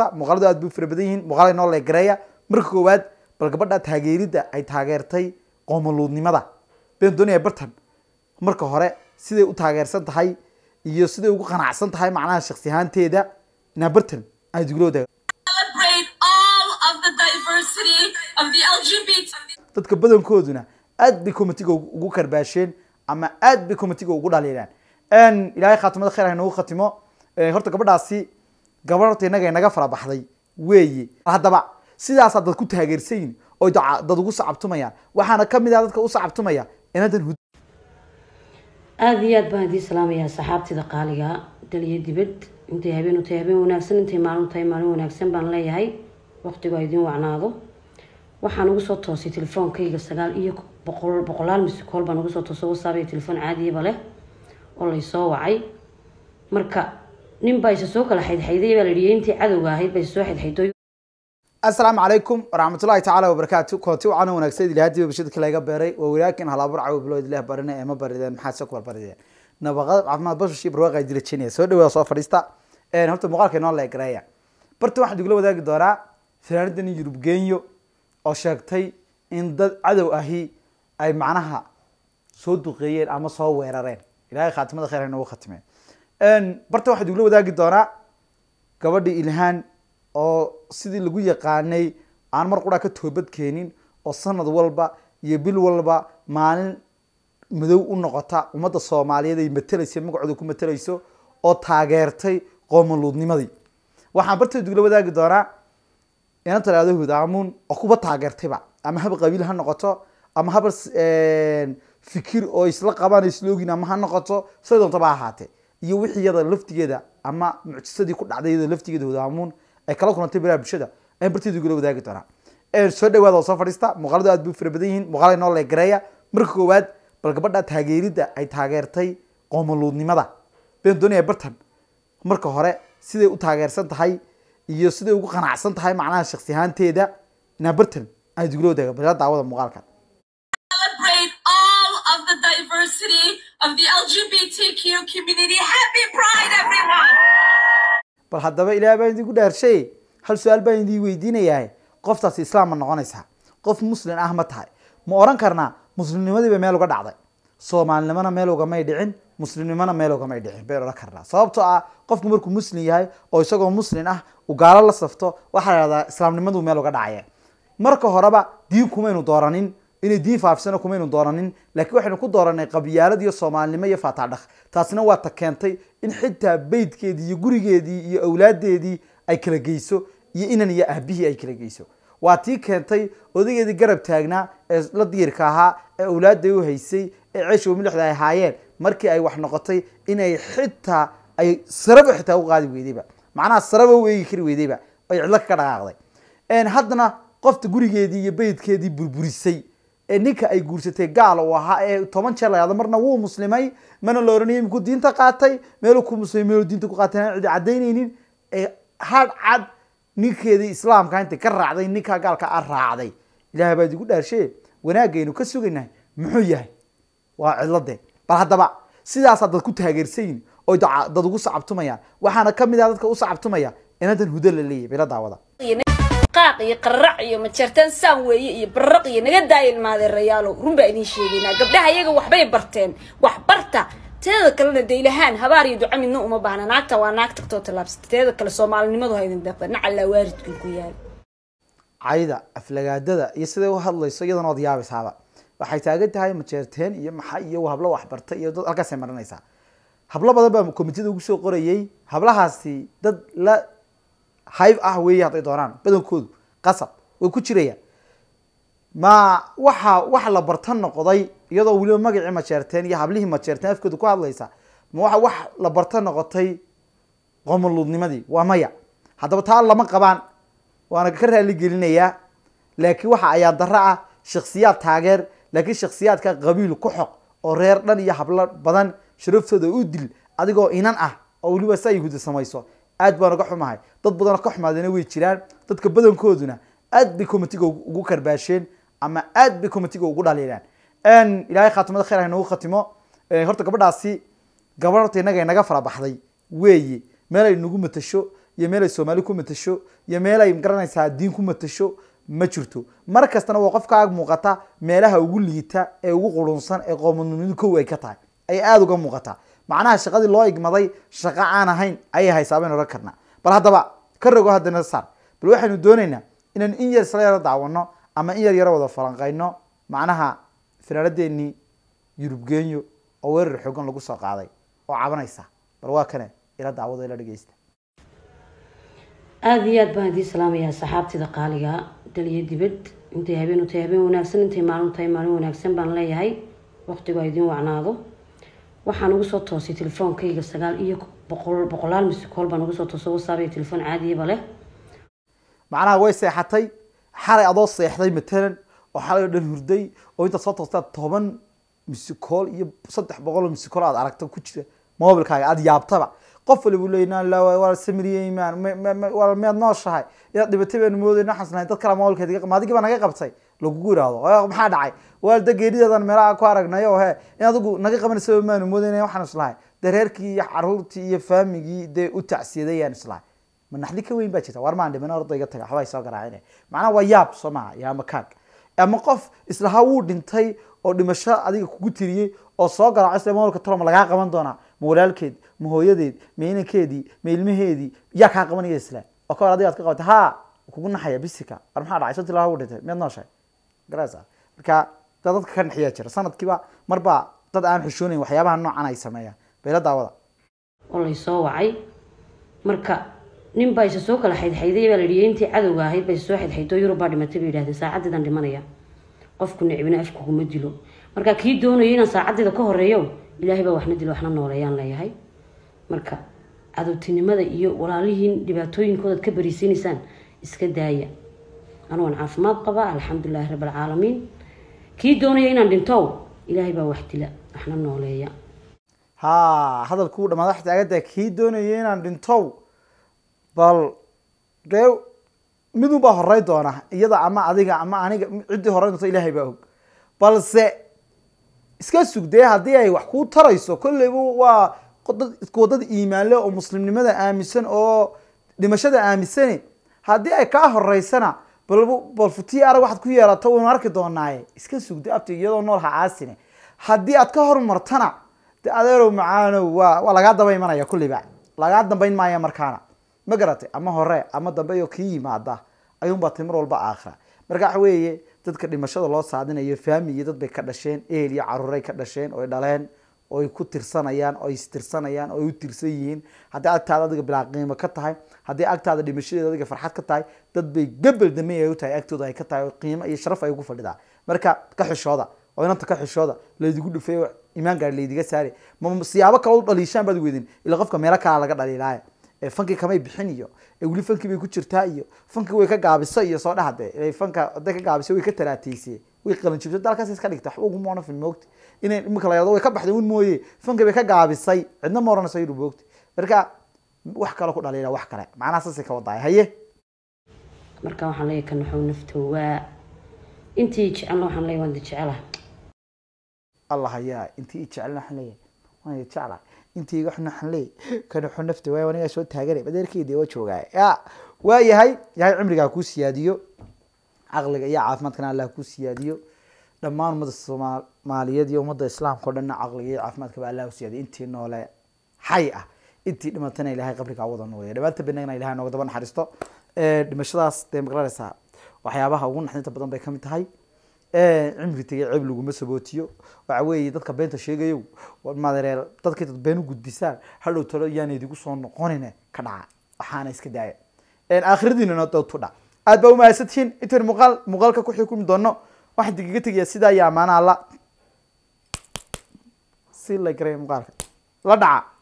kasta muuqaaladu aad bay u fara badan yihiin muuqaal noo leegareeya marka koowaad bal gabadha taageeridda ay taageertay qoomaluudnimada been dooniya marka hore siday u taageersan tahay iyo siday ugu qanacsan tahay macnaha shaksi ahaanteeda inaa bartan ay dugulooda dadka badankooduna aad bay comitiga ugu karbaasheen ama aad bay comitiga ugu dhaliileen ilaahay khaatimada kheer ha ah noogu khatimo horta gabadhaasi gabadhorta innaga inaga farabaxday weeye haddaba sidaasaa dad ku taageersayin oy dad ugu sacabtumayaan waxaana kamid ah dadka u sacabtumaya inadan aada iyo aad baan idiin salaamayaa saxaabtida qaaliga daliyo dibad intay habeen u tahay habeen wanaagsan intay maalin u maalin wanaagsan baan leeyahay waqtigu ay idiin wacnaado waxaan ugu soo toosay telefoonkayga sagaal iyo boqol boqolaal mise kool baan ugu soo toosay wasaab iyo telefoon caadiyaba leh oo laysoo wacay marka ninbaa isa soo kala xaydxayday baa la dhiyay intii cadowga ahayd baa isa soo xaydxaydoy assalaamu calaykum waraxmatullahi tacala wabarakaatu kooti wacana wanaagsan ilahay diba bashadka laga beeray waa walaakin halaabur cawo ilaah barina ee ma barideen maxaad soo kala barideen nabaqada caafimaad bashashi barwaaqa dirajinaya soo dhawaada soo fadhiista horta muuqaalka inoo la egareeya bartan waxaan idugula wadaagi doonaa fanaanadani yurub geenyo oo sheegtay in dad cadow ahi ay macnaha soo duqeeyeen ama soo weerareen ilahay khaatimada kheyr ha inoogu khatimeen barta waxaa idugula wadaagi doonaa gabadhii ilhaan oo sidii lagu yaqaanay aan mar quraa ka toobad keenin oo sanad walba iyo bil walba maalin madow u noqota ummadda soomaaliyeed ay matelaysa magacooda ku matelayso oo taageertay qoomuluudnimadii waxaan barteed idugula wadaagi doonaa ina tiraahdo hudaamuun oo kuba taageertayba ama haba qabiil ha noqoto ama haba fikir oo isla qabaan isloogin ama ha noqoto siday doontaba ahaatee iyo wixii yada laftigeeda ama mucjisadii ku dhacday yada laftigeeda hodaamuun ay kala kulantay baraha bulshada ayaan bartida igula wadaagi doonaa soo dhawaada oo soo fadhiista muuqaaladu aad bay u fara badan yihiin muuqaala inoo leegareeya marka koowaad bal gabadha taageeridda ay taageertay qoomaluudnimada been doonaya bartan marka hore siday u taageersan tahay iyo siday ugu qanacsan tahay macnaha shaksi ahaanteeda inaa bartan aad igula wadaaga bala daawada muuqaalkan of the LGBTQ community. Happy Pride, everyone! bal haddaba ilaah baa idinku dhaarshay hal su-aal baan idin weydiinayahay qoftaas islaam ma noqonaysaa qof muslin ah ma tahay ma oran karnaa muslimnimadiiba meel uga dhacday soomaalinimana meel ugamay dhicin muslimnimana meel ugamay dhicin bayn ohan karnaa sababtoo ah qofku markuu muslim yahay oo isagoo muslin ah uu gaalo la safto waxaa la idhahdaa islaamnimadu meel uga dhacaya marka horeba diin kumaynu dooranin inay diin faafisana kumaynu dooranin laakiin waxaynu ku dooranay qabyaalad iyo soomaalinimo iyo faatadhak taasna waa ta keentay in xitaa beydkeedii iyo gurigeedii iyo awlaadeedii ay kala geyso iyo inan iyo aabihii ay kala geyso waa tii keentay odageedii garab taagnaa ee la diirka ahaa ee awlaadday u haysay ee ceesha milixda ay haayeen markii ay wax noqotay inay xitaa ay saraba xitaa u qaadi weydayba macnaha saraba u eegi kari weydayba ay cidlo ka dhaqaaqday haddana qofta gurigeedii iyo beydkeedii burburisay ninka ay guursatay gaal u ahaa ee toban jeer marna wuu muslimay mana la oranaya imikuu diinta qaatay meelu ku muslimay meelu diinta ku qaatay aan caddaynaynin ee hadh cad ninkeedii islaamka intay ka raacday ninkaa gaalka a raacday ilahay baad igu dhaarshe wanaagaynu ka sugaynahay muxuu yahay waa cidladeen bal haddaba sidaasaa dad ku taageersayin oo dad ugu sacabtumayaan waxaana kamid ah dadka u sacabtumaya inaadan hudo la leeyahay bila daawada qaaq iyo qarrac iyo majeertaan saan weeye iyo barraq iyo naga daaya ilmaadee rayaalow runbaa idiin sheegaynaa gabdhaha iyaga waxbay barteen wax barta teeda kalena dee ilahaan habaar iyo duca midna uma baahna naagta waa naag tagtoo tallaabsata teeda kale soomaalinimadu haydin daqda nacallaa waaridkan ku yaal cayda aflagaadada iyo siday u hadlayso iyadan ood waxay taagan tahay majeerteen iyo maxa iyo hablo waxbarta iyo dad halkaasay marinaysaa hablo badan baa komitida ugu soo qorayay hablahaasi dad la hive ah weeye hadday doonaan badankoodu qasab way ku jirayaan ma waxa wax la barta noqday iyadoo weliba magacii majeerteen iyo hablihii majeerteen afkooda ku hadlaysa ma waa wax la barta noqotay qomoluudnimadii waa maya haddaba taa lama qabaan waana ka raaligelinayaa laakiin waxa ayaa daro ah shaksiyaad taageer laakiin shaksiyaadka qabiil ku xoq oo reer dhan iyo hablo badan sharaftooda u dil adigoo inan ah oo weliba saa yahuudi samayso aad baan uga xumahay dad badanoo ka xumaadana way jiraan dadka badankooduna aad bay commitega ugu karbaasheen ama aad bay commitega ugu dhaliilaan ilahay khaatimada khayr hanagu khatimo horta gabadhaasi gabadh horta innaga inaga farabaxday weeye meel ay nagu matasho iyo meel ay soomaali ku matasho iyo meel ay magaranaysaa diin ku matasho ma jirto mar kastana waa qof ka muuqata meelaha ugu liita ee ugu qurunsan ee qoomanimadu kow ay ka tahay ay aada uga muuqataa macnaha shaqadii loo igmaday shaqo aan ahayn ayay haysaabayn baynu karnaa bal haddaba ka rogo haddana saar bal waxaynu doonaynaa inaan in yar isla yaro dacwano ama in yar yaro wada falanqayno macnaha finaaladeenii yurubgeenyo oo weerar xoogan lagu soo qaaday oo cabanaysa bal waa kane ila dacwado ila dhegeysta aada iyo aad baan idiin salaamayaa saxaabtida qaaligaa daliyo dibad intay habeen u habeen wanaagsan intay maalin maalin wanaagsan baan leeyahay waqtigu a idiin wacnaado waxaan ugu soo toosay telefoonkayga sagaal iyo boqolaal mise kool baan ugu soo toosa wasaabiyo telefoon caadiyaba leh macnaha way seexatay xalay adoo seexday matalan oo xalay oo dhan hurday oo intaad soo toostaa toban misikool iyo saddex boqol oo misikool aad aragta ku jira mobilkaaga aada yaabtaba qof walibu leynwaa samiriyey imaan miyaad nooshahay inaad dhibatay baan moodayna waxaan dad kala mobilkeediga ma baa naga qabtay lagugu ihahdo maxaa dhacay waalda geerideedan meelaha ku aragnay o he in adigu naga qabanaysaa maanu moodayna waxaan islahay dee iyo caruurtii iyo faamigii dee u tacsiyadayaan islahay ma ka weyn baa jirta war maan dhiman ordayga taga waxba soo garaacine macnaha waa yaab soo maha yaa ama qof islahaa wuu dhintay oo dhimasho adiga kugu tiriyey oo soo garaaco isla maolka talo lagaa qaban doonaa ma walaalkeed ma hooyadeed ma inankeedii ma ilmaheedii yaa kaa qabanaya isla oo ka hor adigaad ka qabatay ha kugu naxaya bisika war maxaa dhacay soo wuu dhintay miyaad nooshahay garasa marka dadka ka naxiyaa jira sanadkiiba marbaa dad aan xushoonayn waxyaabaha noocan ay sameeyaan beela daawada oo laysoo wacay marka nin baa isa soo kala xaydxayday baa layihi intii cadowga ahayd ba isa soo xaydxaydoo yurub dhimatay bay yidhahdeen saacadeedan dhimanaya qofku nicbina afka kuma dilo marka kii doonaya inaan saacadeeda ka horeeyo ilaahay baa waxna dilo waxna nooleeyaan leeyahay marka cadowtinimada iyo walaalihiin dhibaatooyinkoodaad ka bariisanaysaan iska daaya anoo caafimaad qaba alxamdulilahi rab kii doonaya inaan dhintow ilaahay baa wax dila waxna nooleeya ha hadalkuu dhamaad wax taagada kii doonaya inaan dhintow bal dee midunbaa baa horey doona iyada ama adiga ama aniga ciddii horey doonto ilaahay baa og balse iska sugdee haddii ay wax kuu tarayso kolleyba waa wadada iimaanle oo muslimnimada aaminsan oo dhimashada aaminsani haddii ay kaa horeysana bal futiyi arag waxaad ku yeelata waynu arki doonaaye iska sugda abti iyadoo nool ha caasine haddii aad ka horumartana de adeerow macaanow waa waa lagaa daba imanaya kulliba lagaa dambayn maaya markaana ma garatay ama hore ama dambe iyo kii yimaada ayuunbaa timar walba aakhira marka waxa weeye dadka dhimashada loo saadinayo faami dad bay ka dhasheen ehel iyo caruuray ka dhasheen oy dhaleen oo ay ku tirsanayaan oo istirsanayaan oo ay u tirsan yihiin haddii agtaada adiga bilaa qiimo ka tahay haddii agtaada dhimashadeeda adiga farxad ka tahay dad bay gabel damey ay u tahay agtooda ay ka tahay oo qiimo iyo sharaf ay ugu fadhidaa marka ka xishooda oo inanta ka xishooda laydigu dhufay oo imaan gaari laydiga saari ma siyaabo kale u dhaliishaan baad weydin ila qofka meelo kala laga dhaliilaayo fanki kamay bixin iyo weli fanki bay ku jirtaa iyo fanki way ka gaabisa iyo soo dhahdee fanka haday ka gaabiso way ka talaateysiye way qalanjibsa dalkaas iska dhigta waxba uguma odhan fin moogta inay imika la way ka baxday un mooye fanka bay ka gaabisay cidna ma odhanayso yidhi moogta marka wax kale ku dhaliila wax kale macnaha saasay ka wadaay haye marka waxaan leeyahay kan wuxuu naftoogaa intii jecelna waxaan leeyahay waan jecelahay allah ayaa intii jecelna waxaan leeyahay waan jecelahay intii waxna waxaan leeyahay kan wuxuu naftoogaa wanigaa soo taaganay badeerkii waa joogaa ya waayahay yahay cimrigaa kuu siyaadiyo caqliga iyo caafimaadkana allah ku siyaadiyo dhammaan ummada soomaaliyeed iyo ummadda islaamka o dhanna caqliga iyo caafimaadkaba allah u siyaadiyo intii noole xay ah intii dhimatana ilahay qabriga wada nuuriya dhabaanta banaagna ilahay nooga daba naxariisto dhimashadaas dee maqlanaysaa waxyaabaha ugu naxdinta badan bay kamid tahay cimri tegay ceeb laguma sabootiyo waxa weeye dadka beenta sheegayo madareel dadkay dad been u hadhow talo yaan idigu soo noqonine ka dhaca waxaana iska daaya aakhiradiinana dootu dhac aad baa umahadsantihiin intan muqaal muqaalka ku xukumi doono waxaan digiga tegayaa sidaa iyo amaanaha la si la garay muuqaalka la dhaca